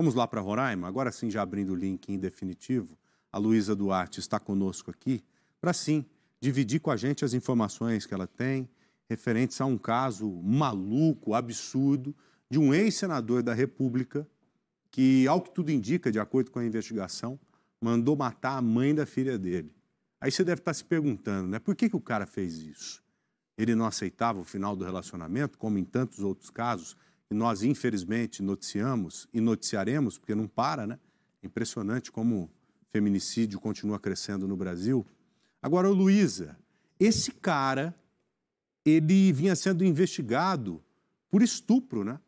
Vamos lá para Roraima? Agora sim, já abrindo o link em definitivo, a Luísa Duarte está conosco aqui para sim dividir com a gente as informações que ela tem referentes a um caso maluco, absurdo, de um ex-senador da República que, ao que tudo indica, de acordo com a investigação, mandou matar a mãe da filha dele. Aí você deve estar tá se perguntando, né? Por que, que o cara fez isso? Ele não aceitava o final do relacionamento, como em tantos outros casos e nós, infelizmente, noticiamos e noticiaremos, porque não para, né? É impressionante como o feminicídio continua crescendo no Brasil. Agora, o Luísa, esse cara, ele vinha sendo investigado por estupro, né?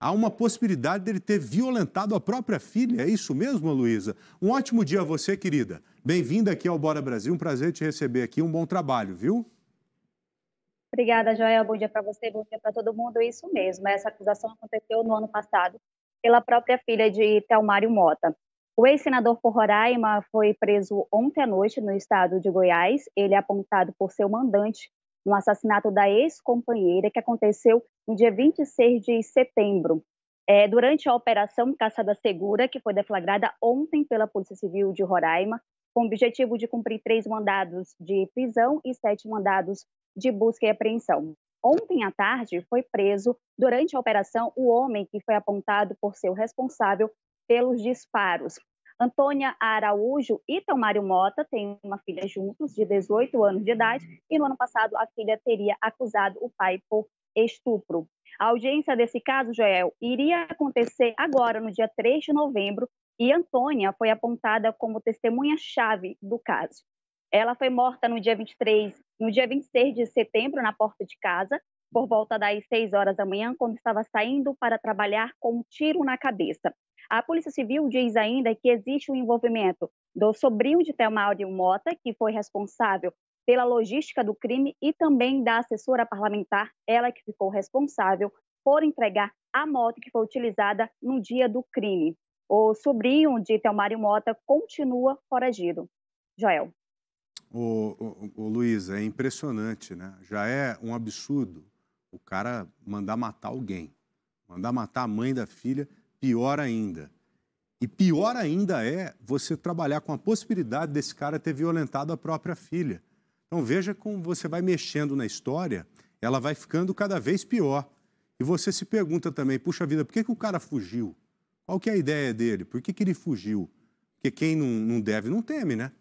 Há uma possibilidade dele ter violentado a própria filha, é isso mesmo, Luísa? Um ótimo dia a você, querida. Bem-vinda aqui ao Bora Brasil, um prazer te receber aqui, um bom trabalho, viu? Obrigada, Joel. Bom dia para você, bom dia para todo mundo. É isso mesmo, essa acusação aconteceu no ano passado pela própria filha de Telmário Mota. O ex-senador por Roraima foi preso ontem à noite no estado de Goiás. Ele é apontado por seu mandante no assassinato da ex-companheira que aconteceu no dia 26 de setembro. É, durante a operação Caçada Segura, que foi deflagrada ontem pela Polícia Civil de Roraima, com o objetivo de cumprir três mandados de prisão e sete mandados de busca e apreensão. Ontem à tarde foi preso durante a operação o homem que foi apontado por ser o responsável pelos disparos. Antônia Araújo e Tomário Mota têm uma filha juntos, de 18 anos de idade, e no ano passado a filha teria acusado o pai por estupro. A audiência desse caso, Joel, iria acontecer agora, no dia 3 de novembro, e Antônia foi apontada como testemunha-chave do caso. Ela foi morta no dia 23, no dia 26 de setembro, na porta de casa, por volta das 6 horas da manhã, quando estava saindo para trabalhar com um tiro na cabeça. A Polícia Civil diz ainda que existe o um envolvimento do sobrinho de Thelma Mota, que foi responsável pela logística do crime, e também da assessora parlamentar, ela que ficou responsável por entregar a moto que foi utilizada no dia do crime. O sobrinho de Telmário Mota continua foragido. Joel. O, o, o, Luiz, é impressionante, né? Já é um absurdo o cara mandar matar alguém. Mandar matar a mãe da filha, pior ainda. E pior ainda é você trabalhar com a possibilidade desse cara ter violentado a própria filha. Então veja como você vai mexendo na história, ela vai ficando cada vez pior. E você se pergunta também, puxa vida, por que, que o cara fugiu? Qual que é a ideia dele? Por que, que ele fugiu? Porque quem não, não deve não teme, né?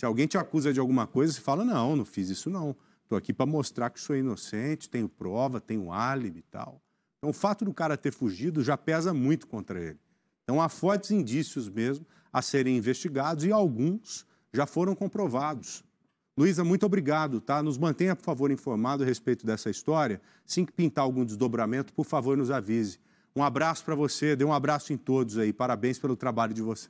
Se alguém te acusa de alguma coisa, você fala: não, não fiz isso não. Estou aqui para mostrar que sou inocente, tenho prova, tenho álibi e tal. Então, o fato do cara ter fugido já pesa muito contra ele. Então, há fortes indícios mesmo a serem investigados e alguns já foram comprovados. Luísa, muito obrigado, tá? Nos mantenha, por favor, informado a respeito dessa história. Assim que pintar algum desdobramento, por favor, nos avise. Um abraço para você, dê um abraço em todos aí. Parabéns pelo trabalho de você.